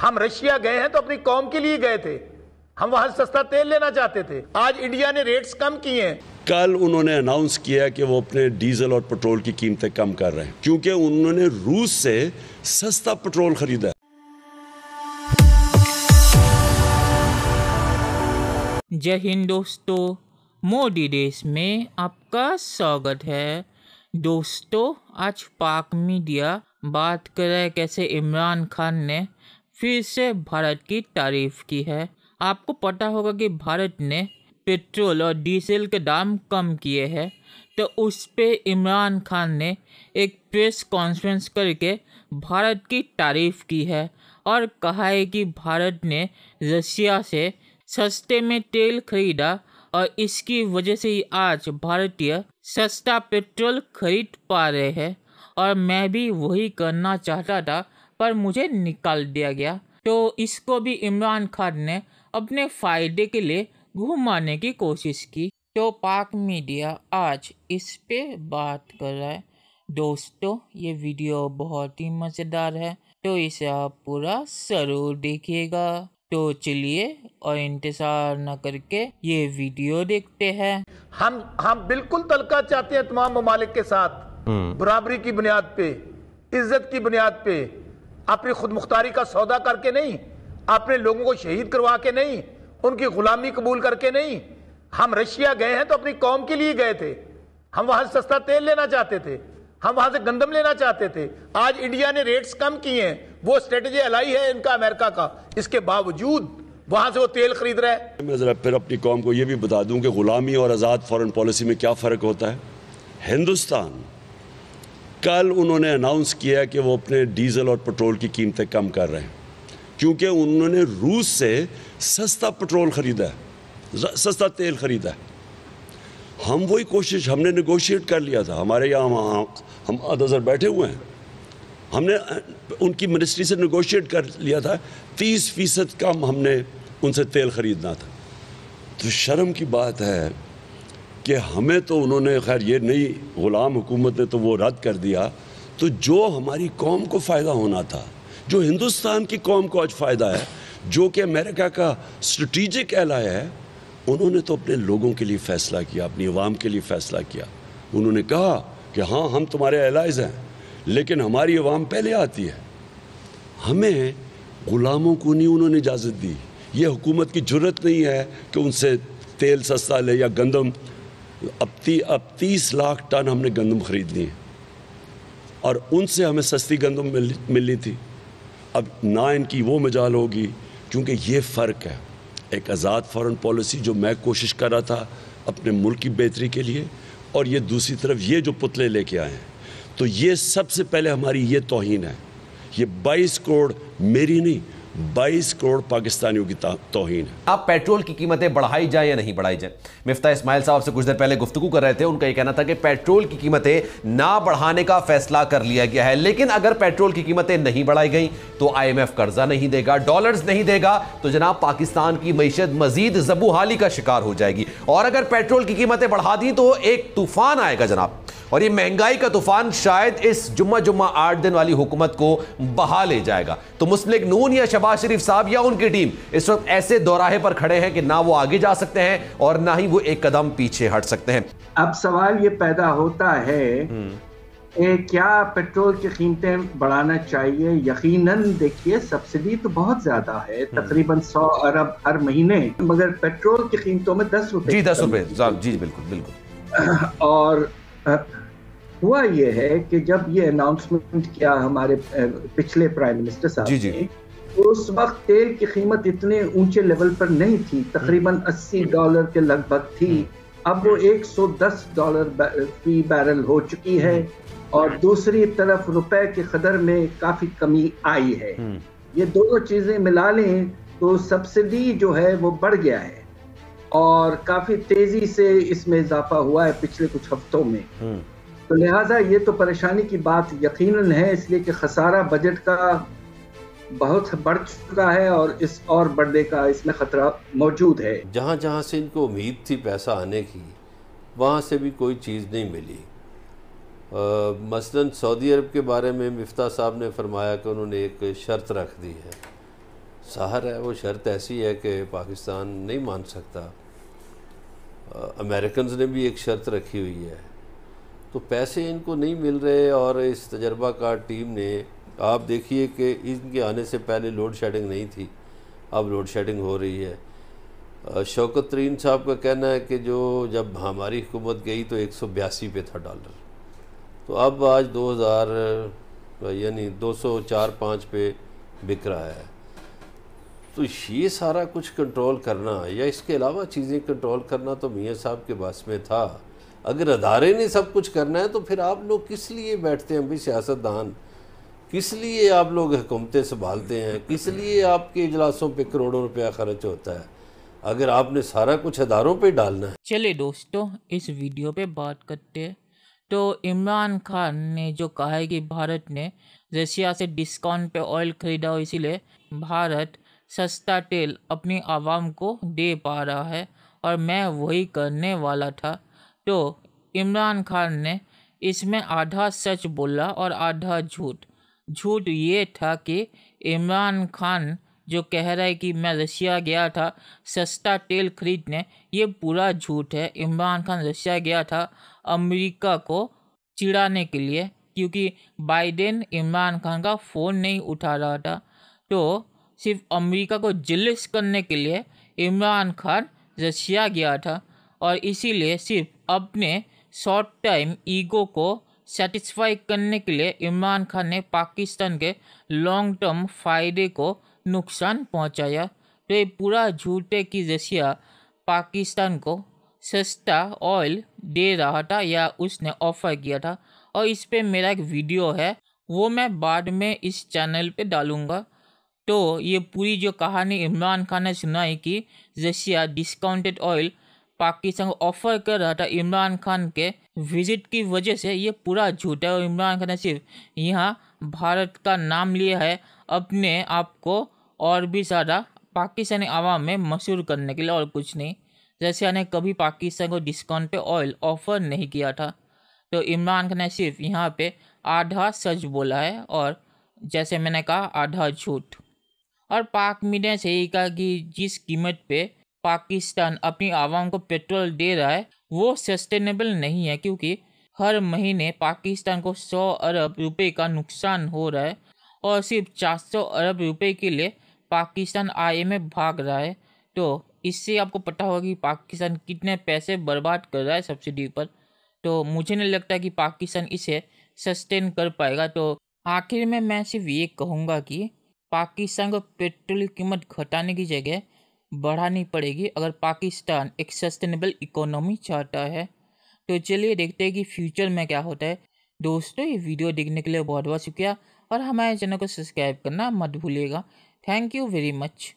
हम रशिया गए हैं तो अपनी कौम के लिए गए थे हम वहां सस्ता तेल लेना चाहते थे आज इंडिया ने रेट्स कम किए हैं कल उन्होंने अनाउंस किया कि वो अपने डीजल और पेट्रोल की कीमतें कम कर रहे हैं क्योंकि उन्होंने रूस से सस्ता पेट्रोल खरीदा जय हिंद दोस्तों मोदी देश में आपका स्वागत है दोस्तों आज पाक मीडिया बात करे कैसे इमरान खान ने फिर से भारत की तारीफ की है आपको पता होगा कि भारत ने पेट्रोल और डीजल के दाम कम किए हैं तो उस पर इमरान खान ने एक प्रेस कॉन्फ्रेंस करके भारत की तारीफ की है और कहा है कि भारत ने रशिया से सस्ते में तेल खरीदा और इसकी वजह से ही आज भारतीय सस्ता पेट्रोल खरीद पा रहे हैं और मैं भी वही करना चाहता था पर मुझे निकाल दिया गया तो इसको भी इमरान खान ने अपने फ़ायदे के लिए घुमाने की कोशिश की तो पाक मीडिया आज इस पे बात कर रहा है दोस्तों ये वीडियो बहुत ही मज़ेदार है तो इसे आप पूरा ज़रूर देखिएगा तो चलिए और इंतज़ार न करके ये वीडियो देखते हैं हम हम बिल्कुल तलका चाहते हैं तमाम ममालिक के साथ हम्म। बराबरी की बुनियाद पे इज्जत की बुनियाद पे अपनी खुद मुख्तारी का सौदा करके नहीं अपने लोगों को शहीद करवा के नहीं उनकी गुलामी कबूल करके नहीं हम रशिया गए हैं तो अपनी कौम के लिए गए थे हम वहाँ से सस्ता तेल लेना चाहते थे हम वहां से गंदम लेना चाहते थे आज इंडिया ने रेट्स कम किए हैं वो स्ट्रेटजी अलाई है इनका अमेरिका का इसके बावजूद वहां से वो तेल खरीद रहा है मैं ज़रा फिर अपनी कौम को ये भी बता दूँ कि ग़ुलामी और आज़ाद फ़ॉरन पॉलिसी में क्या फ़र्क होता है हिंदुस्तान कल उन्होंने अनाउंस किया कि वो अपने डीजल और पेट्रोल की कीमतें कम कर रहे हैं क्योंकि उन्होंने रूस से सस्ता पेट्रोल ख़रीदा है सस्ता तेल ख़रीदा है हम वही कोशिश हमने नगोशिएट कर लिया था हमारे यहाँ हम, हम अदर बैठे हुए हैं हमने उनकी मिनिस्ट्री से नगोशिएट कर लिया था तीस फीसद कम हमने उनसे तेल ख़रीदना था तो शर्म की बात है कि हमें तो उन्होंने खैर ये नई ग़ुलाम हुकूमत ने तो वो रद्द कर दिया तो जो हमारी कौम को फ़ायदा होना था जो हिंदुस्तान की कौम को आज फ़ायदा है जो कि अमेरिका का स्ट्रेटिजिक एलाय है उन्होंने तो अपने लोगों के लिए फ़ैसला किया अपनी आवाम के लिए फ़ैसला किया उन्होंने कहा कि हाँ हम तुम्हारे एलाइज हैं लेकिन हमारी आवाम पहले आती है हमें ग़ुलामों को नहीं उन्होंने इजाज़त दी ये हुकूमत की जरूरत नहीं है कि उनसे तेल सस्ता ले या गंदम अब ती, अब तीस लाख टन हमने गंदम खरीदनी है और उनसे हमें सस्ती गंदम मिल मिली थी अब ना इनकी वो मजाल होगी क्योंकि ये फ़र्क है एक आज़ाद फॉरेन पॉलिसी जो मैं कोशिश कर रहा था अपने मुल्क की बेहतरी के लिए और ये दूसरी तरफ ये जो पुतले लेके आए हैं तो ये सबसे पहले हमारी ये तोहन है ये बाईस करोड़ मेरी नहीं 22 करोड़ पाकिस्तानियों की तोहन है अब पेट्रोल की कीमतें बढ़ाई जाए या नहीं बढ़ाई जाए मिफ्ता इस्माइल साहब से कुछ देर पहले गुफ्तु कर रहे थे उनका यह कहना था कि पेट्रोल की कीमतें ना बढ़ाने का फैसला कर लिया गया है लेकिन अगर पेट्रोल की कीमतें नहीं बढ़ाई गई तो आई एम एफ कर्जा नहीं देगा डॉलर नहीं देगा तो जनाब पाकिस्तान की मीशत मजीद जबूहाली का शिकार हो जाएगी और अगर पेट्रोल की कीमतें बढ़ा दी तो एक तूफान आएगा जनाब और ये महंगाई का तूफान शायद इस जुम्मा जुम्मा आठ दिन वाली हुकूमत को बहा ले जाएगा तो मुस्लिम नून या शबाज शरीफ साहब या उनकी टीम इस वक्त ऐसे दौराहे पर खड़े हैं कि ना वो आगे जा सकते हैं और ना ही वो एक कदम पीछे हट सकते हैं अब सवाल ये पैदा होता है ए, क्या पेट्रोल की कीमतें बढ़ाना चाहिए यकीनन देखिए सब्सिडी तो बहुत ज्यादा है हम्म। तकरीबन 100 अरब हर महीने मगर पेट्रोल की कीमतों में दस रुपए जी दस रुपए हाँ, जी बिल्कुल बिल्कुल और हुआ ये है कि जब ये अनाउंसमेंट किया हमारे पिछले प्राइम मिनिस्टर साहब ने तो उस वक्त तेल की कीमत इतने ऊंचे लेवल पर नहीं थी हम्म। तकरीबन 80 डॉलर के लगभग थी हम्म। अब वो 110 डॉलर फी बैरल हो चुकी है हम्म। और दूसरी तरफ रुपए के कदर में काफी कमी आई है ये दोनों चीजें मिला लें तो सब्सिडी जो है वो बढ़ गया है और काफी तेजी से इसमें इजाफा हुआ है पिछले कुछ हफ्तों में तो लिहाजा ये तो परेशानी की बात यकीनन है इसलिए कि खसारा बजट का बहुत बढ़ चुका है और इस और बढ़ने का इसमें ख़तरा मौजूद है जहाँ जहाँ से इनको उम्मीद थी पैसा आने की वहाँ से भी कोई चीज़ नहीं मिली मसलन सऊदी अरब के बारे में मफ्ता साहब ने फरमाया कि उन्होंने एक शर्त रख दी है सहर है वो शर्त ऐसी है कि पाकिस्तान नहीं मान सकता अमेरिकन ने भी एक शर्त रखी हुई है तो पैसे इनको नहीं मिल रहे और इस तजर्बा का टीम ने आप देखिए कि इनके आने से पहले लोड शेडिंग नहीं थी अब लोड शेडिंग हो रही है शौकत तरीन साहब का कहना है कि जो जब हमारी हुकूमत गई तो एक सौ बयासी पे था डॉलर तो अब आज दो हज़ार यानी दो सौ चार पाँच पे बिक रहा है तो ये सारा कुछ कंट्रोल करना या इसके अलावा चीज़ें कंट्रोल करना तो मियाँ साहब के बस में था अगर अदारे ने सब कुछ करना है तो फिर आप लोग किस लिए बैठते हैं भाई सियासतदान किस लिए आप लोग हुकूमतें संभालते हैं किस लिए आपके इजलासों पे करोड़ों रुपया खर्च होता है अगर आपने सारा कुछ अदारों पे डालना है चले दोस्तों इस वीडियो पे बात करते हैं तो इमरान खान ने जो कहा है कि भारत ने रशिया से डिस्काउंट पे ऑयल खरीदा हो इसीलिए भारत सस्ता तेल अपनी आवाम को दे पा रहा है और मैं वही करने वाला था तो इमरान खान ने इसमें आधा सच बोला और आधा झूठ झूठ ये था कि इमरान खान जो कह रहा है कि मैं रशिया गया था सस्ता तेल खरीदने ये पूरा झूठ है इमरान खान रशिया गया था अमेरिका को चिढ़ाने के लिए क्योंकि बाइडेन इमरान खान का फ़ोन नहीं उठा रहा था तो सिर्फ अमेरिका को जिलिस करने के लिए इमरान खान रशिया गया था और इसीलिए सिर्फ अपने शॉर्ट टाइम ईगो को सेटिस्फाई करने के लिए इमरान खान ने पाकिस्तान के लॉन्ग टर्म फायदे को नुकसान पहुंचाया तो ये पूरा झूठे की रसिया पाकिस्तान को सस्ता ऑयल दे रहा था या उसने ऑफ़र किया था और इस पर मेरा एक वीडियो है वो मैं बाद में इस चैनल पे डालूँगा तो ये पूरी जो कहानी इमरान खान ने सुनाई कि रसिया डिस्काउंटेड ऑयल पाकिस्तान को ऑफर कर रहा था इमरान खान के विजिट की वजह से ये पूरा झूठ है और इमरान खान ने सिर्फ यहाँ भारत का नाम लिया है अपने आप को और भी ज़्यादा पाकिस्तानी आवाम में मशहूर करने के लिए और कुछ नहीं जैसे ने कभी पाकिस्तान को डिस्काउंट पे ऑयल ऑफर नहीं किया था तो इमरान खान ने सिर्फ यहाँ पे आधा सच बोला है और जैसे मैंने कहा आधा झूठ और पाक मीडिया से ही कहा कि जिस कीमत पे पाकिस्तान अपनी आवाम को पेट्रोल दे रहा है वो सस्टेनेबल नहीं है क्योंकि हर महीने पाकिस्तान को 100 अरब रुपए का नुकसान हो रहा है और सिर्फ 400 अरब रुपए के लिए पाकिस्तान आई में भाग रहा है तो इससे आपको पता होगा कि पाकिस्तान कितने पैसे बर्बाद कर रहा है सब्सिडी पर तो मुझे नहीं लगता कि पाकिस्तान इसे सस्टेन कर पाएगा तो आखिर में मैं सिर्फ ये कहूँगा कि पाकिस्तान को पेट्रोल की कीमत घटाने की जगह बढ़ानी पड़ेगी अगर पाकिस्तान एक सस्टेनेबल इकोनॉमी चाहता है तो चलिए देखते हैं कि फ्यूचर में क्या होता है दोस्तों ये वीडियो देखने के लिए बहुत बहुत शुक्रिया और हमारे चैनल को सब्सक्राइब करना मत भूलिएगा थैंक यू वेरी मच